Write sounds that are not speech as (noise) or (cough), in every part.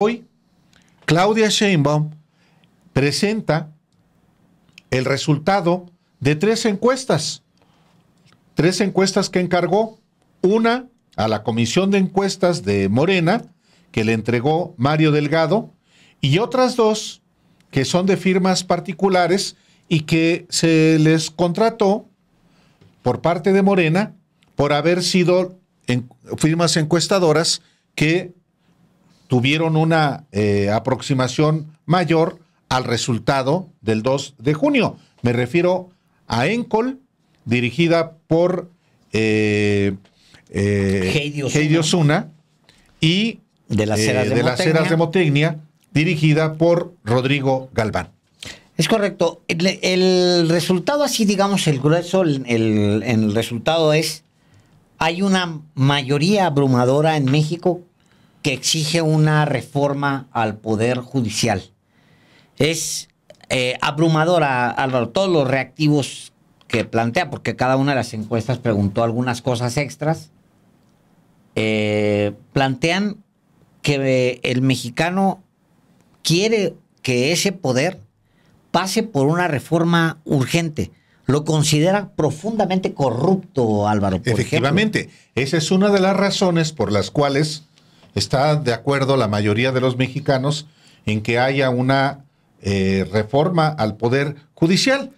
Hoy, Claudia Sheinbaum presenta el resultado de tres encuestas. Tres encuestas que encargó. Una a la Comisión de Encuestas de Morena, que le entregó Mario Delgado, y otras dos que son de firmas particulares y que se les contrató por parte de Morena por haber sido firmas encuestadoras que tuvieron una eh, aproximación mayor al resultado del 2 de junio. Me refiero a Encol, dirigida por eh, Heidi, eh, Osuna. y de las Heras eh, de, Motegna, dirigida por Rodrigo Galván. Es correcto. El, resultado, así digamos, el grueso, el, resultado es, hay una mayoría abrumadora en México que exige una reforma al Poder Judicial. Es eh, abrumador, abrumadora, Álvaro, todos los reactivos que plantea, porque cada una de las encuestas preguntó algunas cosas extras, eh, plantean que eh, el mexicano quiere que ese poder pase por una reforma urgente. Lo considera profundamente corrupto, Álvaro. Efectivamente, esa es una de las razones por las cuales está de acuerdo la mayoría de los mexicanos en que haya una eh, reforma al Poder Judicial.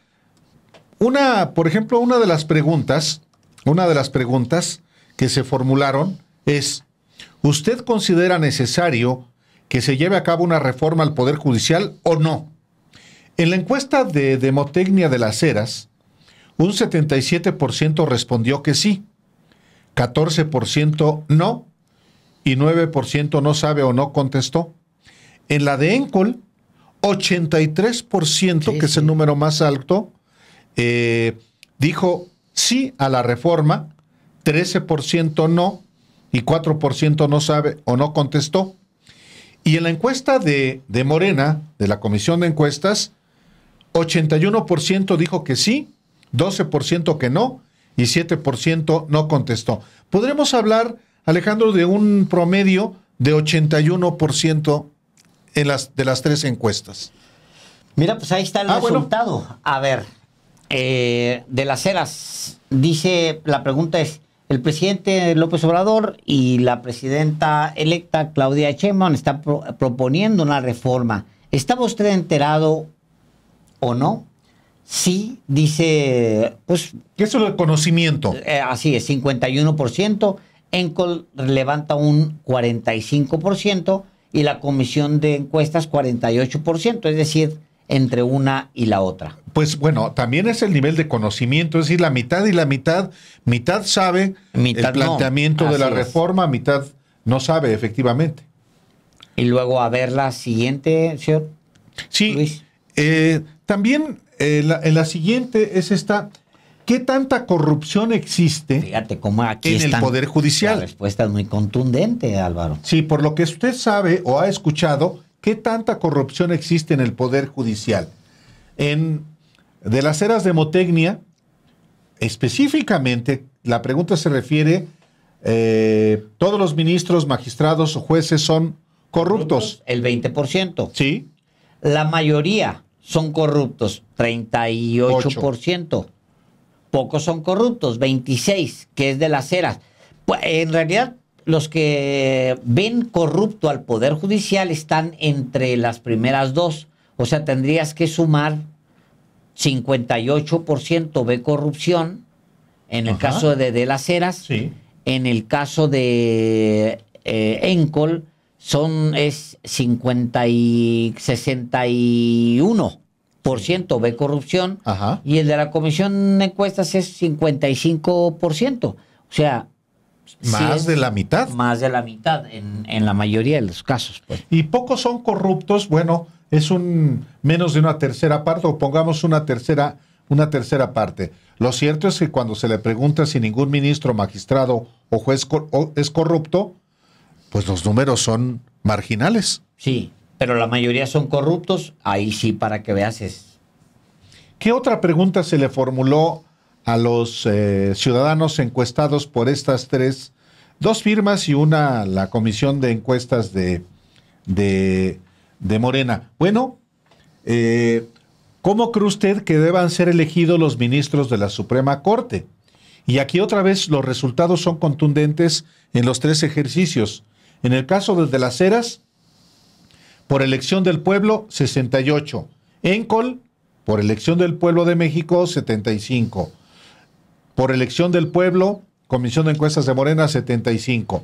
Una, por ejemplo, una de las preguntas, una de las preguntas que se formularon es, ¿usted considera necesario que se lleve a cabo una reforma al Poder Judicial o no? En la encuesta de Demotecnia de las Heras, un 77% respondió que sí, 14% no y 9% no sabe o no contestó. En la de Encol, 83%, que es el número más alto, eh, dijo sí a la reforma, 13% no y 4% no sabe o no contestó. Y en la encuesta de, de Morena, de la Comisión de Encuestas, 81% dijo que sí, 12% que no y 7% no contestó. Podremos hablar Alejandro, de un promedio de 81% en las, de las tres encuestas. Mira, pues ahí está el ah, resultado. A ver, eh, de las eras, dice, la pregunta es, el presidente López Obrador y la presidenta electa Claudia Sheinbaum están proponiendo una reforma. ¿Estaba usted enterado o no? Sí, dice, pues... Eso es el conocimiento. Eh, así es, 51%. Encol levanta un 45% y la comisión de encuestas 48%, es decir, entre una y la otra. Pues bueno, también es el nivel de conocimiento, es decir, la mitad y la mitad, mitad sabe el planteamiento de la reforma, mitad no sabe efectivamente. Y luego a ver la siguiente, señor. Sí, Luis. Eh, también eh, la siguiente es esta ¿Qué tanta corrupción existe Fíjate cómo aquí en el Poder Judicial? La respuesta es muy contundente, Álvaro. Sí, por lo que usted sabe o ha escuchado, ¿qué tanta corrupción existe en el Poder Judicial? En, de las eras de Motecnia, específicamente, la pregunta se refiere, eh, todos los ministros, magistrados o jueces son corruptos. El 20%. Sí. La mayoría son corruptos, 38% pocos son corruptos, 26, que es de las eras. Pues, en realidad, los que ven corrupto al Poder Judicial están entre las primeras dos. O sea, tendrías que sumar 58% de corrupción en el caso de De las eras. En el caso de eh, Encol son es 50 y por ciento ve corrupción y el de la comisión de encuestas es 55%. O sea, más de la mitad. Más de la mitad en, en la mayoría de los casos. Pues. Y pocos son corruptos, bueno, es un menos de una tercera parte o pongamos una tercera una tercera parte. Lo cierto es que cuando se le pregunta si ningún ministro, magistrado o juez es corrupto, pues los números son marginales. Sí, pero la mayoría son corruptos, ahí sí para que veas ¿Qué otra pregunta se le formuló a los eh, ciudadanos encuestados por estas tres, dos firmas y una la comisión de encuestas de, de, Morena? Bueno, eh, ¿cómo cree usted que deban ser elegidos los ministros de la Suprema Corte? Y aquí otra vez los resultados son contundentes en los tres ejercicios. En el caso de, de las Heras, por elección del pueblo 68, Encol por elección del pueblo de México 75, por elección del pueblo Comisión de Encuestas de Morena 75.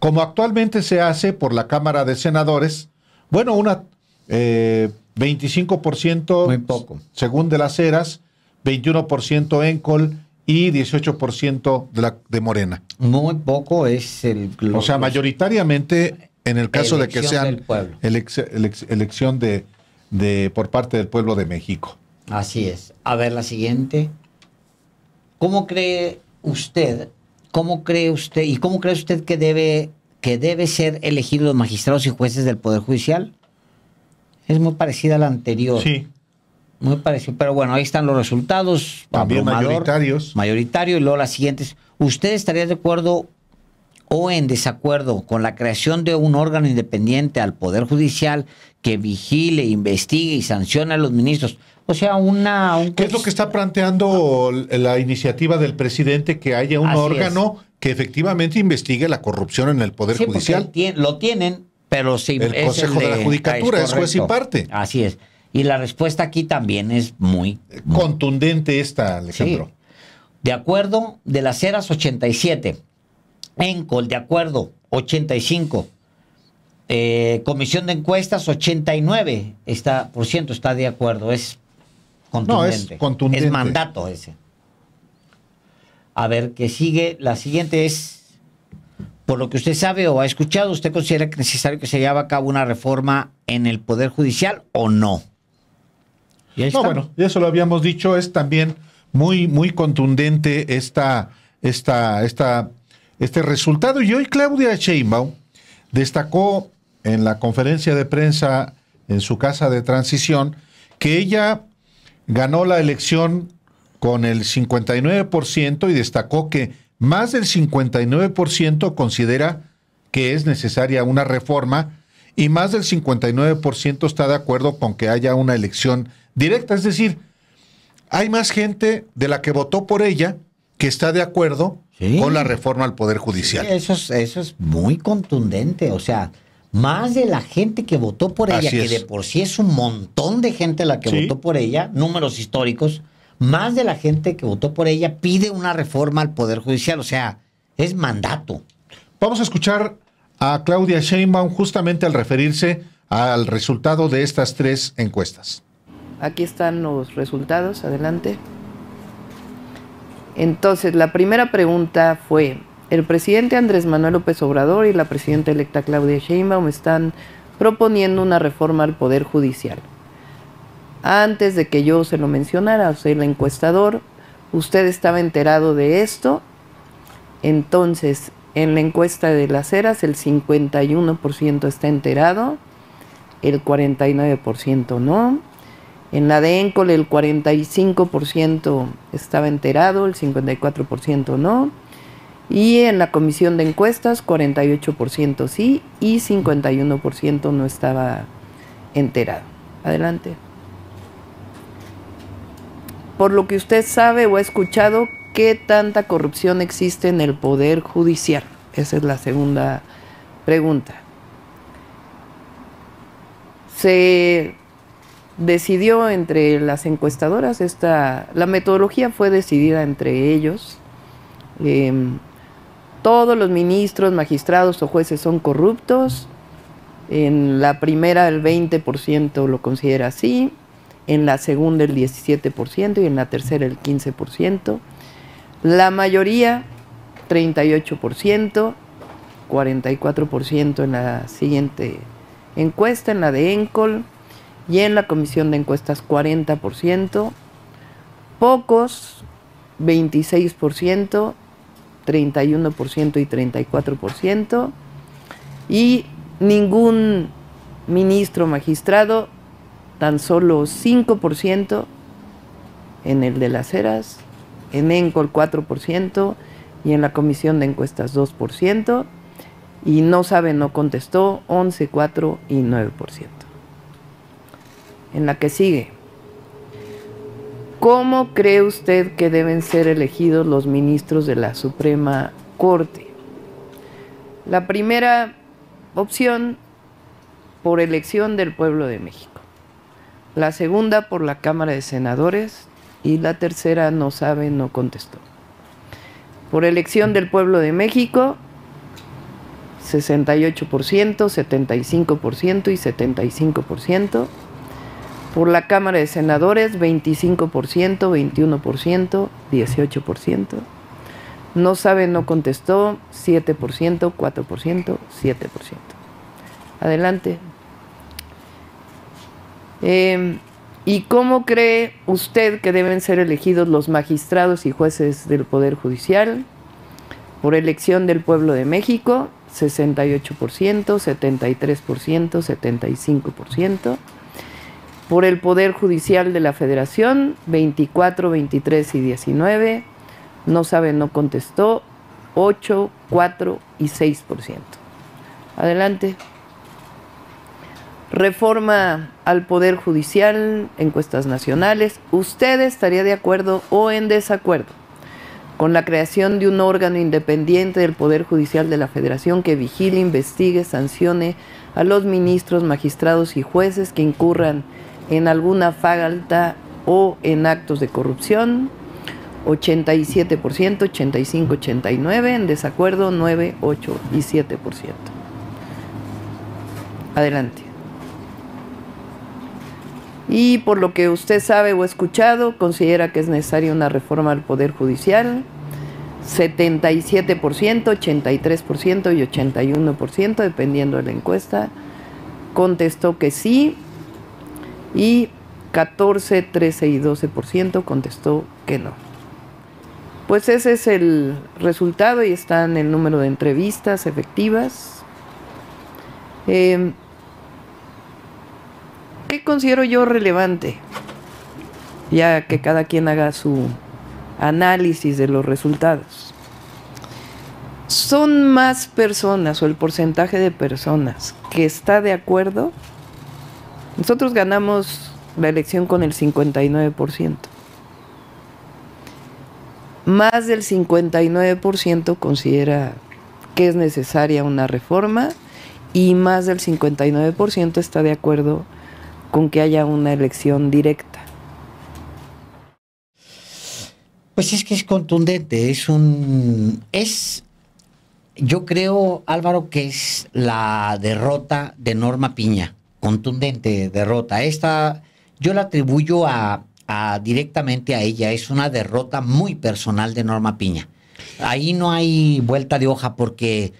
Como actualmente se hace por la Cámara de Senadores, bueno, una 25% eh, Muy poco. según de las eras, 21% Encol y 18% de, la, de Morena. Muy poco es el... o sea, mayoritariamente en el caso de que sean elección de, por parte del pueblo de México. Así es. A ver la siguiente. ¿Cómo cree usted, cómo cree usted y cómo cree usted que debe que debe ser elegidos los magistrados y jueces del Poder Judicial? Es muy parecida a la anterior. Sí. Muy parecido. Pero bueno, ahí están los resultados. También mayoritarios. Mayoritarios. Y luego las siguientes. ¿Usted estaría de acuerdo o en desacuerdo con la creación de un órgano independiente al Poder Judicial que vigile, investigue y sancione a los ministros. O sea, una... ¿Qué es lo que está planteando la iniciativa del presidente que haya un órgano que efectivamente investigue la corrupción en el Poder Judicial? Lo tienen, pero si El Consejo de, la Judicatura es, juez y parte. Así es. Y la respuesta aquí también es muy... Contundente esta, Alejandro. De acuerdo, de las eras 87 Encol, de acuerdo, 85. Eh, comisión de encuestas, 89 está, por ciento está de acuerdo. Es contundente. es contundente. Es mandato ese. A ver, que sigue. La siguiente es, por lo que usted sabe o ha escuchado, ¿usted considera que es necesario que se lleve a cabo una reforma en el Poder Judicial o no? no, bueno, eso lo habíamos dicho, es también muy, muy contundente esta, esta, esta este resultado. Y hoy Claudia Sheinbaum destacó en la conferencia de prensa en su casa de transición que ella ganó la elección con el 59% y destacó que más del 59% considera que es necesaria una reforma y más del 59% está de acuerdo con que haya una elección directa. Es decir, hay más gente de la que votó por ella que está de acuerdo con la reforma al Poder Judicial. eso, es, eso es muy contundente, o sea, más de la gente que votó por ella, que de por sí es un montón de gente la que votó por ella, números históricos, más de la gente que votó por ella pide una reforma al Poder Judicial, o sea, es mandato. Vamos a escuchar a Claudia Sheinbaum justamente al referirse al resultado de estas tres encuestas. Aquí están los resultados, adelante. Entonces, la primera pregunta fue, el presidente Andrés Manuel López Obrador y la presidenta electa Claudia Sheinbaum están proponiendo una reforma al Poder Judicial. Antes de que yo se lo mencionara, o el encuestador, usted estaba enterado de esto. Entonces, en la encuesta de las eras, el 51% está enterado, el 49% no, en la de Encol el 45% estaba enterado, el 54% no. Y en la comisión de encuestas 48% sí y 51% no estaba enterado. Adelante. Por lo que usted sabe o ha escuchado, ¿qué tanta corrupción existe en el Poder Judicial? Esa es la segunda pregunta. Se decidió entre las encuestadoras, esta, la metodología fue decidida entre ellos. Em, todos los ministros, magistrados o jueces son corruptos. En la primera el 20% lo considera así, en la segunda el 17% y en la tercera el 15%. La mayoría, 38%, 44% en la siguiente encuesta, en la de ENCOL y en la comisión de encuestas 40%, pocos 26%, 31% y 34%, y ningún ministro magistrado, tan solo 5% en el de las eras, en ENCOL 4% y en la comisión de encuestas 2%, y no sabe, no contestó 11, 4 y 9% en la que sigue. ¿Cómo cree usted que deben ser elegidos los ministros de la Suprema Corte? La primera opción, por elección del pueblo de México. La segunda, por la Cámara de Senadores. Y la tercera, no sabe, no contestó. Por elección del pueblo de México, 68%, 75% y 75% por la Cámara de Senadores 25%, 21%, 18%. No sabe, no contestó, 7%, 4%, 7%. Adelante. Em, ¿Y cómo cree usted que deben ser elegidos los magistrados y jueces del Poder Judicial? Por elección del pueblo de México, 68%, 73%, 75% por el Poder Judicial de la Federación, 24, 23 y 19, no sabe, no contestó, 8, 4 y 6%. Adelante. Reforma al Poder Judicial, encuestas nacionales. ¿Usted estaría de acuerdo o en desacuerdo con la creación de un órgano independiente del Poder Judicial de la Federación que vigile, investigue, sancione a los ministros, magistrados y jueces que incurran en alguna falta o en actos de corrupción, 87%, 85, 89, en desacuerdo 9, 8 y 7%. Adelante. Y por lo que usted sabe o escuchado, considera que es necesaria una reforma al Poder Judicial, 77%, 83% y 81%, dependiendo de la encuesta, contestó que sí, y 14, 13 y 12% contestó que no. Pues ese es el resultado y está en el número de entrevistas efectivas. Em, ¿Qué considero yo relevante? Ya que cada quien haga su análisis de los resultados. Son más personas o el porcentaje de personas que está de acuerdo nosotros ganamos la elección con el 59%. Más del 59% considera que es necesaria una reforma y más del 59% está de acuerdo con que haya una elección directa. Pues es que es contundente, es un es yo creo Álvaro que es la derrota de Norma Piña contundente derrota. Esta yo la atribuyo a, directamente a ella. Es una derrota muy personal de Norma Piña. Ahí no hay vuelta de hoja porque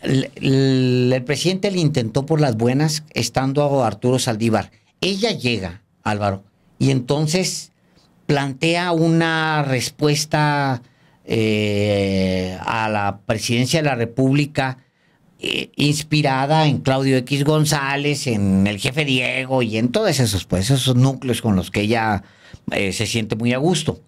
el, presidente le intentó por las buenas estando a Arturo Saldívar. Ella llega, Álvaro, y entonces plantea una respuesta eh, a la presidencia de la República eh, inspirada en Claudio X González, en el jefe Diego y en todos esos, pues, esos núcleos con los que ella eh, se siente muy a gusto.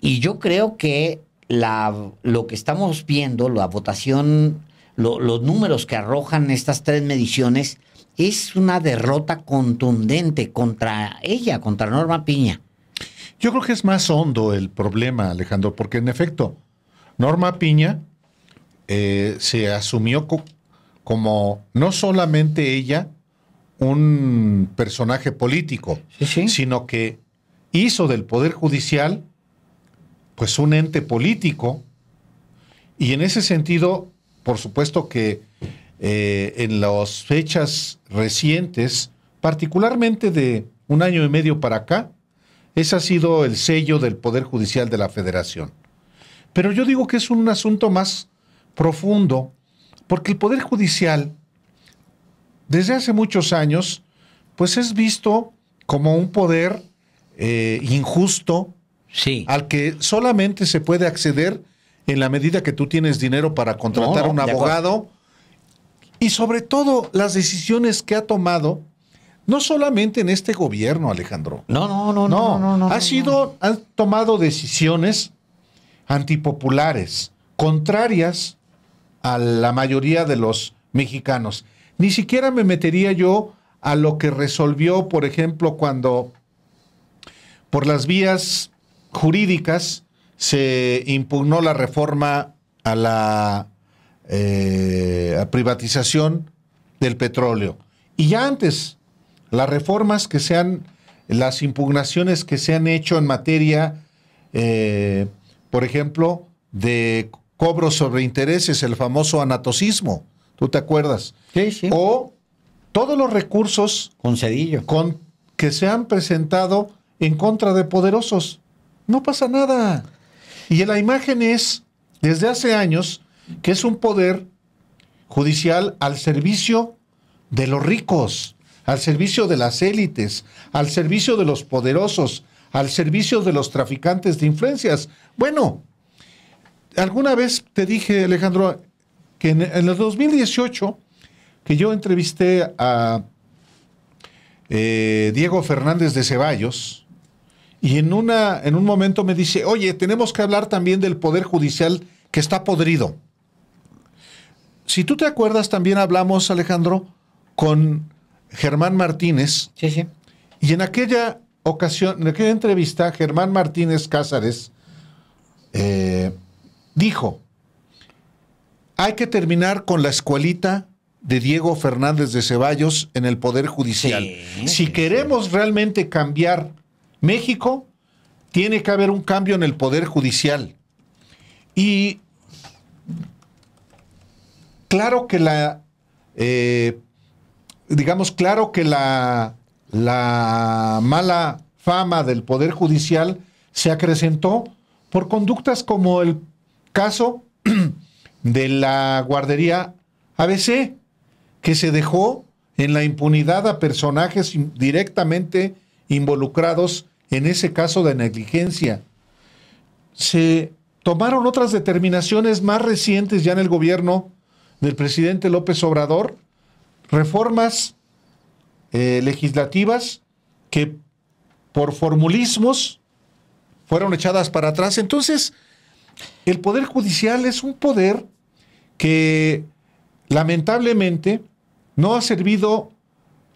Y yo creo que lo que estamos viendo, la votación, los números que arrojan estas tres mediciones, es una derrota contundente contra ella, contra Norma Piña. Yo creo que es más hondo el problema, Alejandro, porque en efecto, Norma Piña eh, se asumió como no solamente ella un personaje político, sino que hizo del Poder Judicial pues un ente político y en ese sentido, por supuesto que eh, en las fechas recientes, particularmente de un año y medio para acá, ese ha sido el sello del Poder Judicial de la Federación. Pero yo digo que es un asunto más profundo porque el Poder Judicial, desde hace muchos años, pues es visto como un poder eh, injusto al que solamente se puede acceder en la medida que tú tienes dinero para contratar a un abogado. Y sobre todo las decisiones que ha tomado, no solamente en este gobierno, Alejandro. No, no, no, no. no, ha sido, han tomado decisiones antipopulares, contrarias a la mayoría de los mexicanos. Ni siquiera me metería yo a lo que resolvió, por ejemplo, cuando por las vías jurídicas se impugnó la reforma a la eh, privatización del petróleo. Y ya antes, las reformas que se han, las impugnaciones que se han hecho en materia, eh, por ejemplo, de cobro sobre intereses, el famoso anatocismo, ¿tú te acuerdas? Sí, sí. O todos los recursos que se han presentado en contra de poderosos. No pasa nada. Y la imagen es, desde hace años, que es un poder judicial al servicio de los ricos, al servicio de las élites, al servicio de los poderosos, al servicio de los traficantes de influencias. Bueno, alguna vez te dije, Alejandro, que en, el 2018, que yo entrevisté a eh, Diego Fernández de Ceballos, y en, una, en un momento me dice, oye, tenemos que hablar también del Poder Judicial que está podrido. Si tú te acuerdas, también hablamos, Alejandro, con Germán Martínez. Sí, sí. Y en aquella ocasión, en aquella entrevista, Germán Martínez Cázares eh, dijo, hay que terminar con la escuelita de Diego Fernández de Ceballos en el Poder Judicial. si queremos realmente cambiar México, tiene que haber un cambio en el Poder Judicial. Y claro que la, eh, digamos, claro que la, la mala fama del Poder Judicial se acrecentó por conductas como el Caso (clears throat) de la guardería ABC, que se dejó en la impunidad a personajes directamente involucrados en ese caso de negligencia. Se tomaron otras determinaciones más recientes ya en el gobierno del presidente López Obrador, reformas eh, legislativas que por formulismos fueron echadas para atrás. Entonces, el Poder Judicial es un poder que lamentablemente no ha servido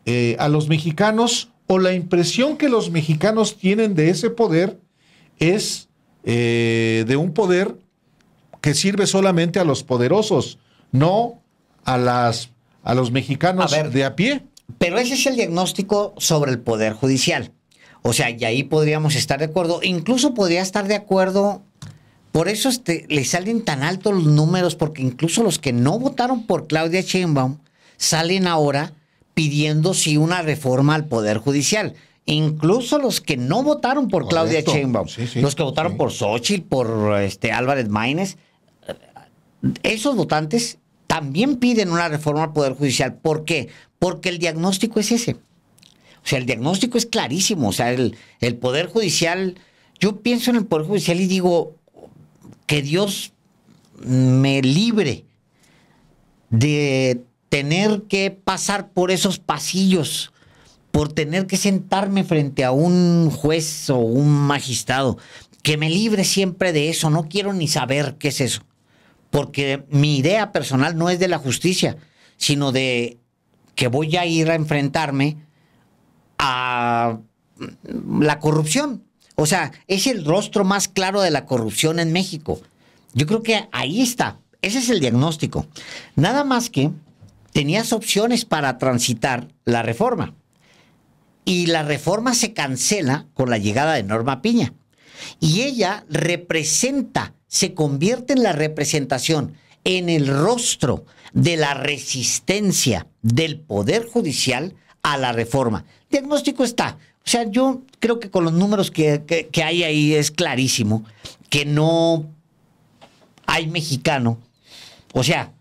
eh, a los mexicanos o la impresión que los mexicanos tienen de ese poder es eh, de un poder que sirve solamente a los poderosos, no a, las, a los mexicanos de a pie. Pero ese es el diagnóstico sobre el Poder Judicial. O sea, y ahí podríamos estar de acuerdo. Incluso podría estar de acuerdo por eso este, le salen tan altos los números, porque incluso los que no votaron por Claudia Sheinbaum salen ahora pidiendo sí una reforma al Poder Judicial. Incluso los que no votaron por Claudia Sheinbaum, los que votaron por Xochitl, por este, Álvarez Maínez, eh, esos votantes también piden una reforma al Poder Judicial. ¿Por qué? Porque el diagnóstico es ese. O sea, el diagnóstico es clarísimo. O sea, el Poder Judicial, yo pienso en el Poder Judicial y digo, que Dios me libre de tener que pasar por esos pasillos, por tener que sentarme frente a un juez o un magistrado, que me libre siempre de eso, no quiero ni saber qué es eso, porque mi idea personal no es de la justicia, sino de que voy a ir a enfrentarme a la corrupción, o sea, es el rostro más claro de la corrupción en México. Yo creo que ahí está. Ese es el diagnóstico. Nada más que tenías opciones para transitar la reforma. Y la reforma se cancela con la llegada de Norma Piña. Y ella representa, se convierte en la representación, en el rostro de la resistencia del Poder Judicial a la reforma. Diagnóstico está. O sea, yo creo que con los números que, hay ahí es clarísimo que no hay mexicano. O sea,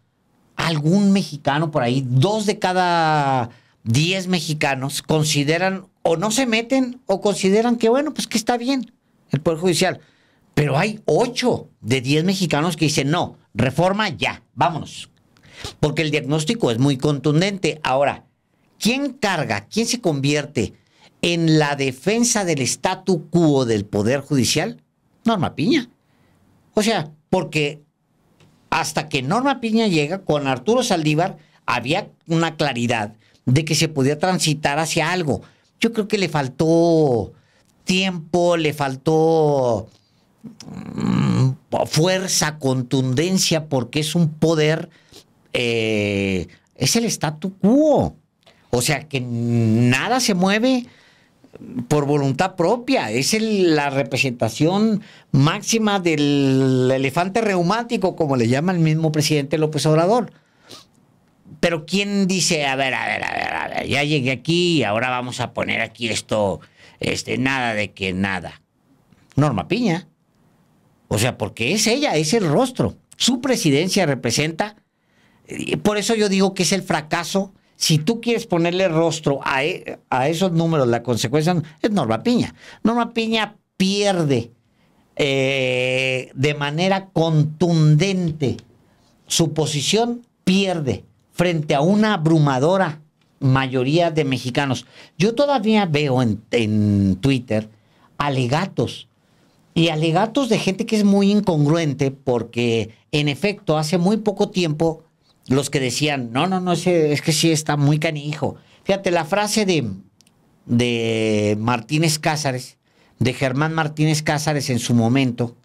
algún mexicano por ahí, dos de cada diez mexicanos consideran o no se meten o consideran que, bueno, pues que está bien el Poder Judicial. Pero hay ocho de diez mexicanos que dicen, no, reforma ya, vámonos. Porque el diagnóstico es muy contundente. Ahora, ¿quién carga? ¿Quién se convierte? en la defensa del statu quo del Poder Judicial? Norma Piña. O sea, porque hasta que Norma Piña llega con Arturo Saldívar, había una claridad de que se podía transitar hacia algo. Yo creo que le faltó tiempo, le faltó mm, fuerza, contundencia, porque es un poder, eh, es el statu quo. O sea que nada se mueve, por voluntad propia. Es la representación máxima del elefante reumático, como le llama el mismo presidente López Obrador. Pero ¿quién dice, a ver, a ver, a ver, a ver ya llegué aquí y ahora vamos a poner aquí esto, este, nada de que nada? Norma Piña. O sea, porque es ella, es el rostro. Su presidencia representa, por eso yo digo que es el fracaso si tú quieres ponerle rostro e, a, esos números, la consecuencia es Norma Piña. Norma Piña pierde eh, de manera contundente su posición, pierde frente a una abrumadora mayoría de mexicanos. Yo todavía veo en Twitter alegatos y alegatos de gente que es muy incongruente porque en efecto hace muy poco tiempo los que decían, no, no, no, es que sí está muy canijo. Fíjate, la frase de, de Martínez Cázares, de Germán Martínez Cázares en su momento,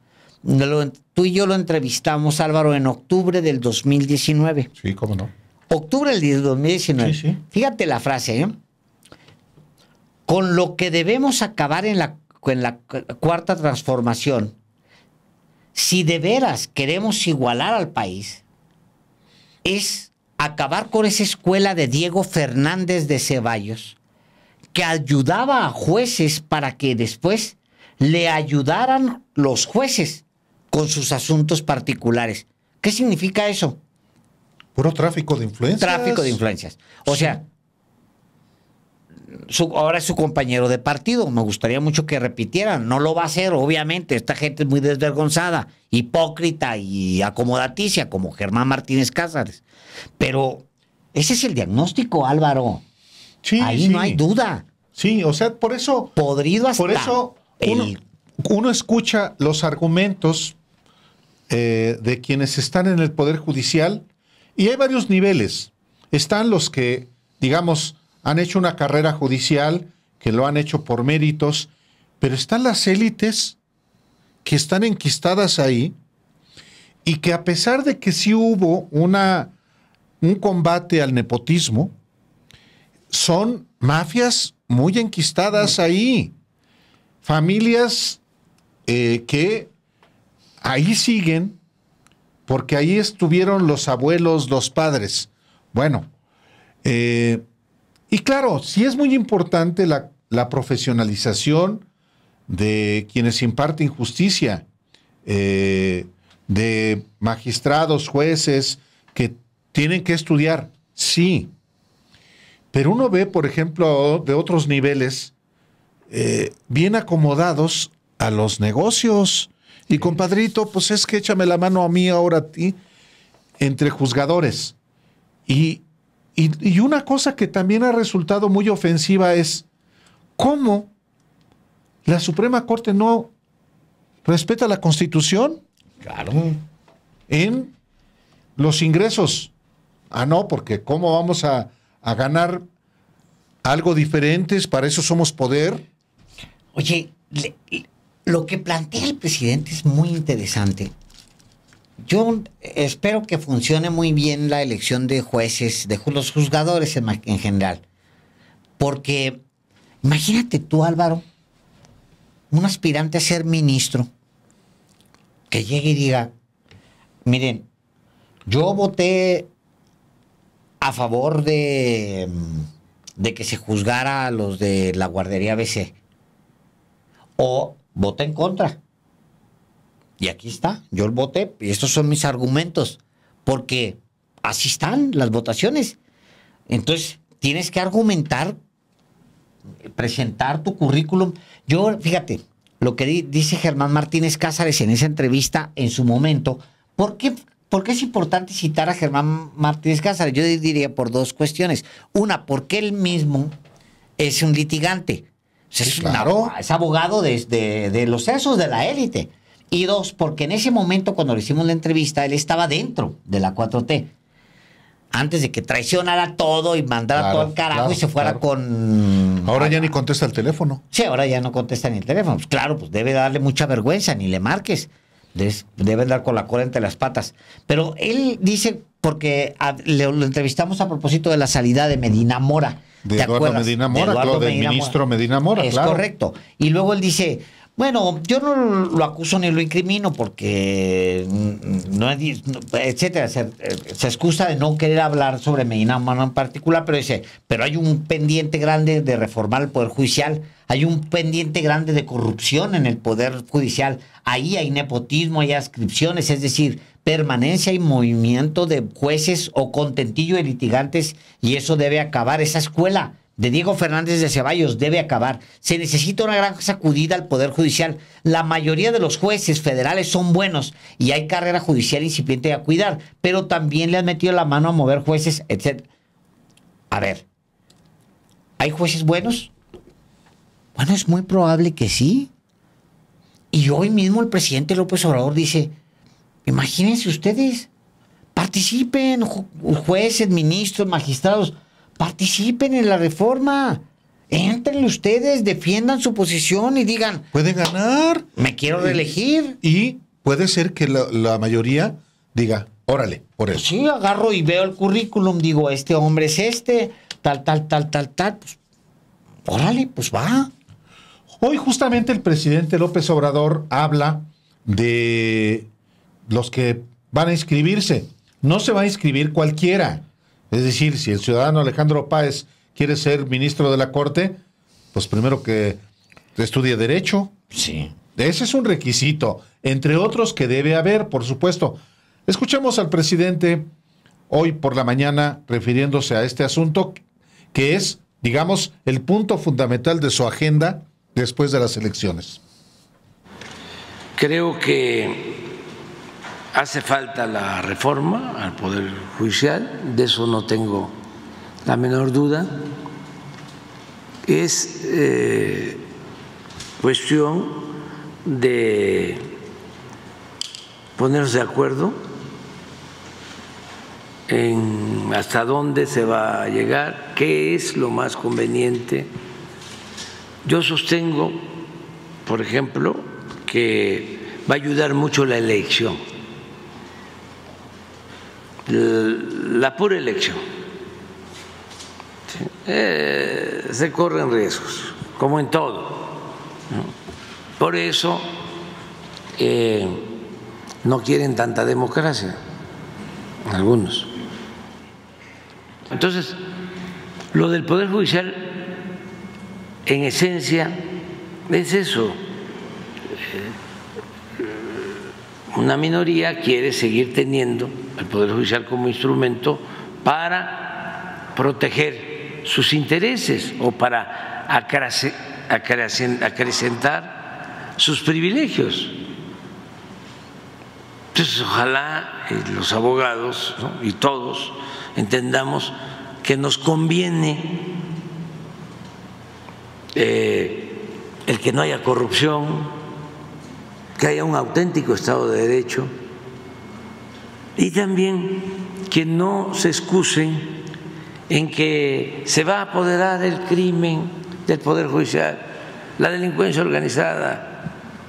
tú y yo lo entrevistamos, Álvaro, en octubre del 2019. Sí, cómo no. Octubre del 2019. Sí, sí. Fíjate la frase, ¿eh? Con lo que debemos acabar en la cuarta transformación, si de veras queremos igualar al país, es acabar con esa escuela de Diego Fernández de Ceballos, que ayudaba a jueces para que después le ayudaran los jueces con sus asuntos particulares. ¿Qué significa eso? Puro tráfico de influencias. Tráfico de influencias. O sea, ahora es su compañero de partido. Me gustaría mucho que repitieran. No lo va a hacer, obviamente. Esta gente es muy desvergonzada, hipócrita y acomodaticia, como Germán Martínez Cázares. Pero ese es el diagnóstico, Álvaro. Ahí no hay duda. Sí, o sea, por eso. Podrido hasta. Por eso uno, escucha los argumentos eh, de quienes están en el Poder Judicial y hay varios niveles. Están los que, digamos, han hecho una carrera judicial, que lo han hecho por méritos, pero están las élites que están enquistadas ahí y que a pesar de que sí hubo una, un combate al nepotismo, son mafias muy enquistadas ahí, familias eh, que ahí siguen porque ahí estuvieron los abuelos, los padres. Bueno, eh, y claro, sí es muy importante la, profesionalización de quienes imparten justicia, eh, de magistrados, jueces, que tienen que estudiar, sí. Pero uno ve, por ejemplo, de otros niveles, eh, bien acomodados a los negocios. Y compadrito, pues es que échame la mano a mí ahora a ti, entre juzgadores. Y y, una cosa que también ha resultado muy ofensiva es cómo la Suprema Corte no respeta la Constitución. Claro. En los ingresos. Ah, no, porque ¿cómo vamos a, ganar algo diferente para eso somos poder. Oye, lo que plantea el presidente es muy interesante. Yo espero que funcione muy bien la elección de jueces, de los juzgadores en, general. Porque imagínate tú, Álvaro, un aspirante a ser ministro que llegue y diga, miren, yo voté a favor de, de, que se juzgara a los de la guardería BC. O voté en contra. Y aquí está, yo el voté, y estos son mis argumentos, porque así están las votaciones. Entonces, tienes que argumentar, presentar tu currículum. Yo, fíjate, lo que dice Germán Martínez Cázares en esa entrevista en su momento, ¿por qué, es importante citar a Germán Martínez Cázares? Yo diría por dos cuestiones. Una, porque él mismo es un litigante. Es, es abogado de, de los sesos, de la élite. Y dos, porque en ese momento cuando le hicimos la entrevista, él estaba dentro de la 4T. Antes de que traicionara todo y mandara todo al carajo y se fuera con... Ahora ya ni contesta el teléfono. Sí, ahora ya no contesta ni el teléfono. Pues claro, pues debe darle mucha vergüenza, ni le marques. debe andar con la cola entre las patas. Pero él dice, porque le, lo entrevistamos a propósito de la salida de Medina Mora. De acuerdo Medina Mora, de del ministro Medina Mora. Es correcto. Y luego él dice, bueno, yo no lo acuso ni lo incrimino porque mm, no etcétera, eh, se, excusa de no querer hablar sobre Medina Mano en particular, pero dice, pero hay un pendiente grande de reformar el poder judicial, hay un pendiente grande de corrupción en el poder judicial, ahí hay nepotismo, hay ascripciones, es decir, permanencia y movimiento de jueces o contentillo de litigantes y eso debe acabar esa escuela de Diego Fernández de Ceballos debe acabar. Se necesita una gran sacudida al Poder Judicial. La mayoría de los jueces federales son buenos y hay carrera judicial incipiente a cuidar, pero también le han metido la mano a mover jueces, etc. A ver, ¿hay jueces buenos? Bueno, es muy probable que sí. Y hoy mismo el presidente López Obrador dice, imagínense ustedes, participen jueces, ministros, magistrados participen en la reforma. Entren ustedes, defiendan su posición y digan. Pueden ganar. Me quiero reelegir. Y puede ser que la, mayoría diga, órale, por eso. Pues sí, agarro y veo el currículum, digo, este hombre es este, tal, tal, tal, tal, tal. Pues, órale, pues va. Hoy justamente el presidente López Obrador habla de los que van a inscribirse. No se va a inscribir cualquiera. Es decir, si el ciudadano Alejandro Páez quiere ser ministro de la Corte, pues primero que estudie derecho. Sí. Ese es un requisito, entre otros que debe haber, por supuesto. Escuchamos al presidente hoy por la mañana refiriéndose a este asunto, que es, digamos, el punto fundamental de su agenda después de las elecciones. Creo que Hace falta la reforma al Poder Judicial, de eso no tengo la menor duda. Es eh, cuestión de ponernos de acuerdo en hasta dónde se va a llegar, qué es lo más conveniente. Yo sostengo, por ejemplo, que va a ayudar mucho la elección la pura elección. Eh, se corren riesgos, como en todo. Por eso eh, no quieren tanta democracia, algunos. Entonces, lo del Poder Judicial, en esencia, es eso. Eh, una minoría quiere seguir teniendo ...el Poder Judicial como instrumento para proteger sus intereses o para acrecentar sus privilegios. Entonces, ojalá eh, los abogados y todos entendamos que nos conviene eh, el que no haya corrupción, que haya un auténtico Estado de Derecho y también que no se excusen en que se va a apoderar el crimen del Poder Judicial, la delincuencia organizada,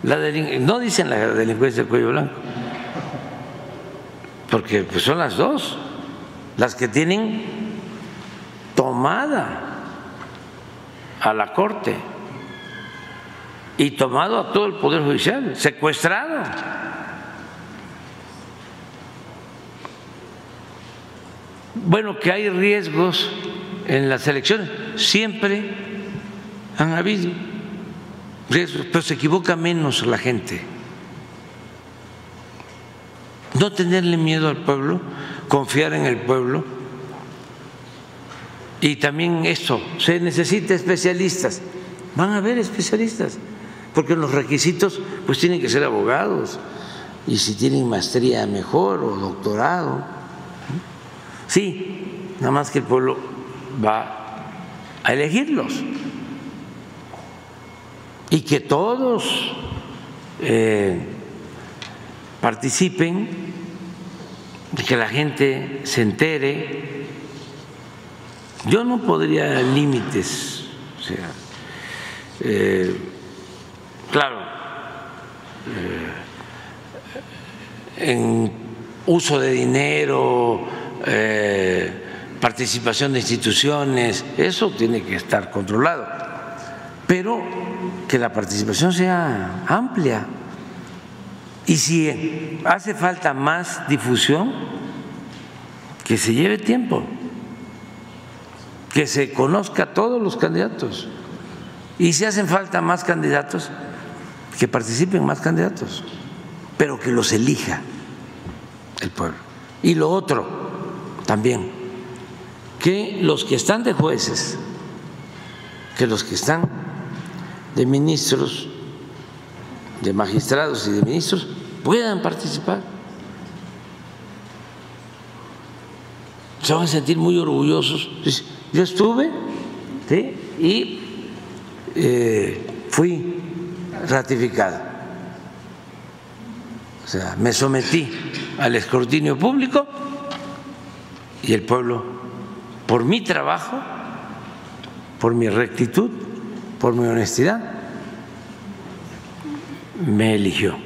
no dicen la delincuencia del cuello blanco, porque pues, son las dos las que tienen tomada a la Corte y tomado a todo el Poder Judicial, secuestrado Bueno, que hay riesgos en las elecciones, siempre han habido riesgos, pero se equivoca menos la gente. No tenerle miedo al pueblo, confiar en el pueblo. Y también eso, se necesita especialistas. Van a haber especialistas, porque los requisitos pues tienen que ser abogados, y si tienen maestría mejor o doctorado Sí, nada más que el pueblo va a elegirlos. Y que todos participen eh, participen, que la gente se entere. Yo no podría dar límites. O sea, eh, claro, eh, en uso de dinero, eh, participación de instituciones, eso tiene que estar controlado, pero que la participación sea amplia. Y si hace falta más difusión, que se lleve tiempo, que se conozca a todos los candidatos. Y si hacen falta más candidatos, que participen más candidatos, pero que los elija el pueblo. Y lo otro, también que los que están de jueces, que los que están de ministros, de magistrados y de ministros puedan participar. Se van a sentir muy orgullosos. Yo estuve y eh, fui ratificado. O sea, me sometí al escrutinio público y el pueblo, por mi trabajo, por mi rectitud, por mi honestidad, me eligió.